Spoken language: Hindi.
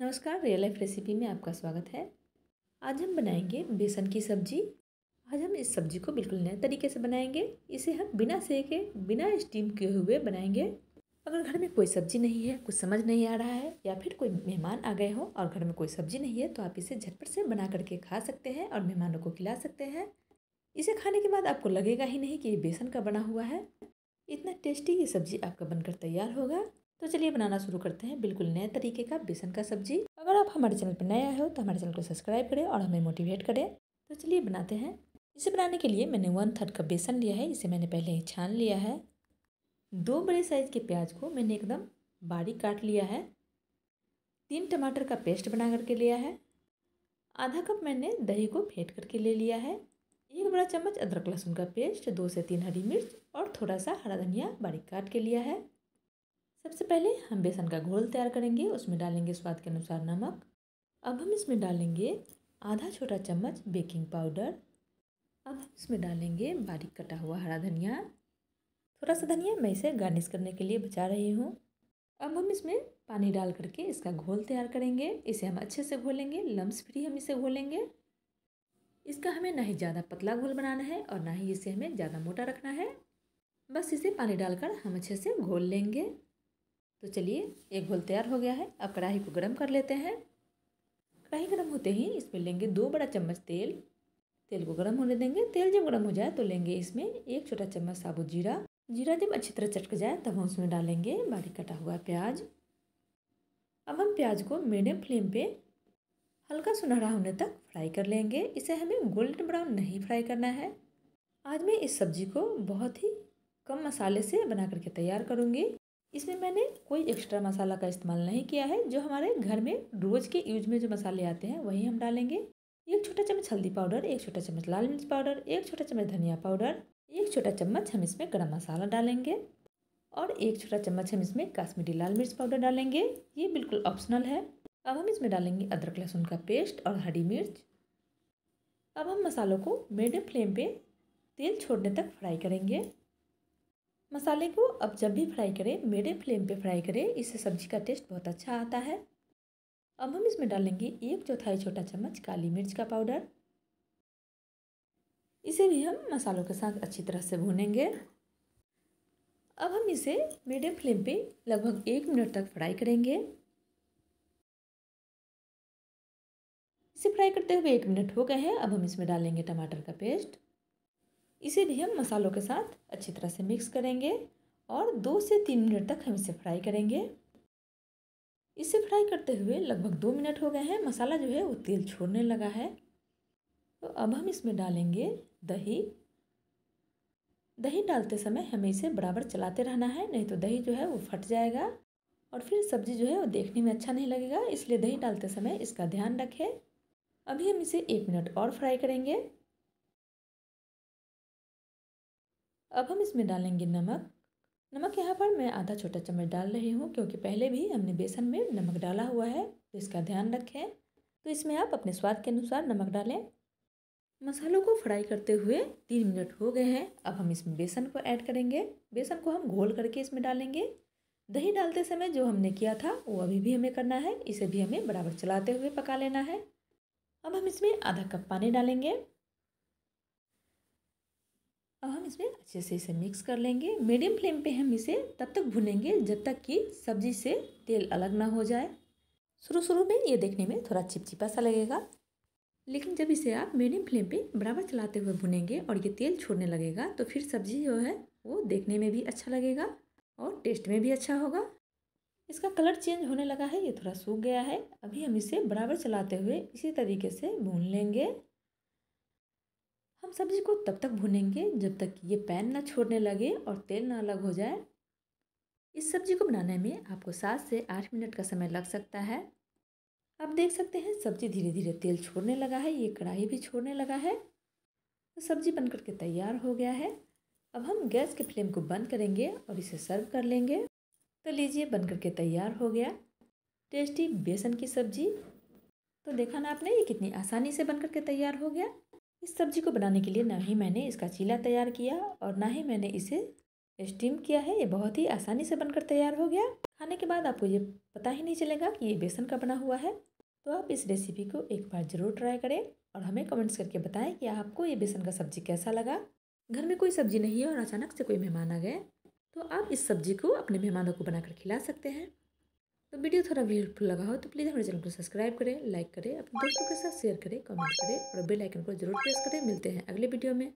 नमस्कार रियल लाइफ रेसिपी में आपका स्वागत है आज हम बनाएंगे बेसन की सब्जी आज हम इस सब्जी को बिल्कुल नए तरीके से बनाएंगे इसे हम बिना सेके बिना स्टीम किए हुए बनाएंगे अगर घर में कोई सब्जी नहीं है कुछ समझ नहीं आ रहा है या फिर कोई मेहमान आ गए हो और घर में कोई सब्जी नहीं है तो आप इसे झटपट से बना करके खा सकते हैं और मेहमानों को खिला सकते हैं इसे खाने के बाद आपको लगेगा ही नहीं कि ये बेसन का बना हुआ है इतना टेस्टी ये सब्जी आपका बनकर तैयार होगा तो चलिए बनाना शुरू करते हैं बिल्कुल नए तरीके का बेसन का सब्जी अगर आप हमारे चैनल पर नया हो तो हमारे चैनल को सब्सक्राइब करें और हमें मोटिवेट करें तो चलिए बनाते हैं इसे बनाने के लिए मैंने वन थर्ड का बेसन लिया है इसे मैंने पहले ही छान लिया है दो बड़े साइज़ के प्याज को मैंने एकदम बारीक काट लिया है तीन टमाटर का पेस्ट बना करके लिया है आधा कप मैंने दही को फेंट करके ले लिया है एक बड़ा चम्मच अदरक लहसुन का पेस्ट दो से तीन हरी मिर्च और थोड़ा सा हरा धनिया बारीक काट के लिया है सबसे पहले हम बेसन का घोल तैयार करेंगे उसमें डालेंगे स्वाद के अनुसार नमक अब हम इसमें डालेंगे आधा छोटा चम्मच बेकिंग पाउडर अब हम इसमें डालेंगे बारीक कटा हुआ हरा धनिया थोड़ा सा धनिया मैं इसे गार्निश करने के लिए बचा रही हूँ अब हम इसमें पानी डाल करके इसका घोल तैयार करेंगे इसे हम अच्छे से घोलेंगे लम्स फ्री हम इसे घोलेंगे इसका हमें ना ही ज़्यादा पतला घोल बनाना है और ना ही इसे हमें ज़्यादा मोटा रखना है बस इसे पानी डालकर हम अच्छे से घोल लेंगे तो चलिए एक घोल तैयार हो गया है अब कढ़ाई को गर्म कर लेते हैं कढ़ाई गर्म होते ही इसमें लेंगे दो बड़ा चम्मच तेल तेल को गर्म होने देंगे तेल जब गर्म हो जाए तो लेंगे इसमें एक छोटा चम्मच साबुत जीरा जीरा जब अच्छी तरह चटक जाए तब हम उसमें डालेंगे बारीक कटा हुआ प्याज अब हम प्याज को मीडियम फ्लेम पे हल्का सुनहरा होने तक फ्राई कर लेंगे इसे हमें गोल्डन ब्राउन नहीं फ्राई करना है आज मैं इस सब्जी को बहुत ही कम मसाले से बना करके तैयार करूँगी इसमें मैंने कोई एक्स्ट्रा मसाला का इस्तेमाल नहीं किया है जो हमारे घर में रोज़ के यूज में जो मसाले आते हैं वही हम डालेंगे एक छोटा चम्मच हल्दी पाउडर एक छोटा चम्मच लाल मिर्च पाउडर एक छोटा चम्मच धनिया पाउडर एक छोटा चम्मच हम इसमें गर्म मसाला डालेंगे और एक छोटा चम्मच हम इसमें काश्मीरी लाल मिर्च पाउडर डालेंगे ये बिल्कुल ऑप्शनल है अब हम इसमें डालेंगे अदरक लहसुन का पेस्ट और हरी मिर्च अब हम मसालों को मीडियम फ्लेम पे तेल छोड़ने तक फ्राई करेंगे मसाले को अब जब भी फ्राई करें मीडियम फ्लेम पे फ्राई करें इससे सब्जी का टेस्ट बहुत अच्छा आता है अब हम इसमें डालेंगे एक चौथाई छोटा चम्मच काली मिर्च का पाउडर इसे भी हम मसालों के साथ अच्छी तरह से भूनेंगे अब हम इसे मीडियम फ्लेम पे लगभग एक मिनट तक फ्राई करेंगे इसे फ्राई करते हुए एक मिनट हो गए हैं अब हम इसमें डालेंगे टमाटर का पेस्ट इसे भी हम मसालों के साथ अच्छी तरह से मिक्स करेंगे और दो से तीन मिनट तक हम इसे फ्राई करेंगे इसे फ्राई करते हुए लगभग दो मिनट हो गए हैं मसाला जो है वो तेल छोड़ने लगा है तो अब हम इसमें डालेंगे दही दही डालते समय हमें इसे बराबर चलाते रहना है नहीं तो दही जो है वो फट जाएगा और फिर सब्ज़ी जो है वो देखने में अच्छा नहीं लगेगा इसलिए दही डालते समय इसका ध्यान रखें अभी हम इसे एक मिनट और फ्राई करेंगे अब हम इसमें डालेंगे नमक नमक यहाँ पर मैं आधा छोटा चम्मच डाल रही हूँ क्योंकि पहले भी हमने बेसन में नमक डाला हुआ है तो इसका ध्यान रखें तो इसमें आप अपने स्वाद के अनुसार नमक डालें मसालों को फ्राई करते हुए तीन मिनट हो गए हैं अब हम इसमें बेसन को ऐड करेंगे बेसन को हम घोल करके इसमें डालेंगे दही डालते समय जो हमने किया था वो अभी भी हमें करना है इसे भी हमें बराबर चलाते हुए पका लेना है अब हम इसमें आधा कप पानी डालेंगे इसमें अच्छे से इसे मिक्स कर लेंगे मीडियम फ्लेम पे हम इसे तब तक भुनेंगे जब तक कि सब्जी से तेल अलग ना हो जाए शुरू शुरू में ये देखने में थोड़ा चिपचिपा सा लगेगा लेकिन जब इसे आप मीडियम फ्लेम पे बराबर चलाते हुए भुनेंगे और ये तेल छोड़ने लगेगा तो फिर सब्जी जो है वो देखने में भी अच्छा लगेगा और टेस्ट में भी अच्छा होगा इसका कलर चेंज होने लगा है ये थोड़ा सूख गया है अभी हम इसे बराबर चलाते हुए इसी तरीके से भून लेंगे हम सब्जी को तब तक भुनेंगे जब तक ये पैन ना छोड़ने लगे और तेल ना अलग हो जाए इस सब्जी को बनाने में आपको सात से आठ मिनट का समय लग सकता है आप देख सकते हैं सब्जी धीरे धीरे तेल छोड़ने लगा है ये कढ़ाई भी छोड़ने लगा है तो सब्जी बन करके तैयार हो गया है अब हम गैस के फ्लेम को बंद करेंगे और इसे सर्व कर लेंगे तो लीजिए बन करके तैयार हो गया टेस्टी बेसन की सब्जी तो देखा ना आपने ये कितनी आसानी से बन करके तैयार हो गया इस सब्जी को बनाने के लिए ना ही मैंने इसका चीला तैयार किया और ना ही मैंने इसे स्टीम किया है ये बहुत ही आसानी से बनकर तैयार हो गया खाने के बाद आपको ये पता ही नहीं चलेगा कि ये बेसन का बना हुआ है तो आप इस रेसिपी को एक बार ज़रूर ट्राई करें और हमें कमेंट्स करके बताएं कि आपको ये बेसन का सब्जी कैसा लगा घर में कोई सब्जी नहीं है और अचानक से कोई मेहमान आ गए तो आप इस सब्जी को अपने मेहमानों को बनाकर खिला सकते हैं तो वीडियो थोड़ा भी हेल्पफुल लगा हो तो प्लीज़ हमारे चैनल को सब्सक्राइब करें लाइक करें अपने दोस्तों के साथ शेयर करें कमेंट करें और बेल आइकन को जरूर प्रेस करें मिलते हैं अगले वीडियो में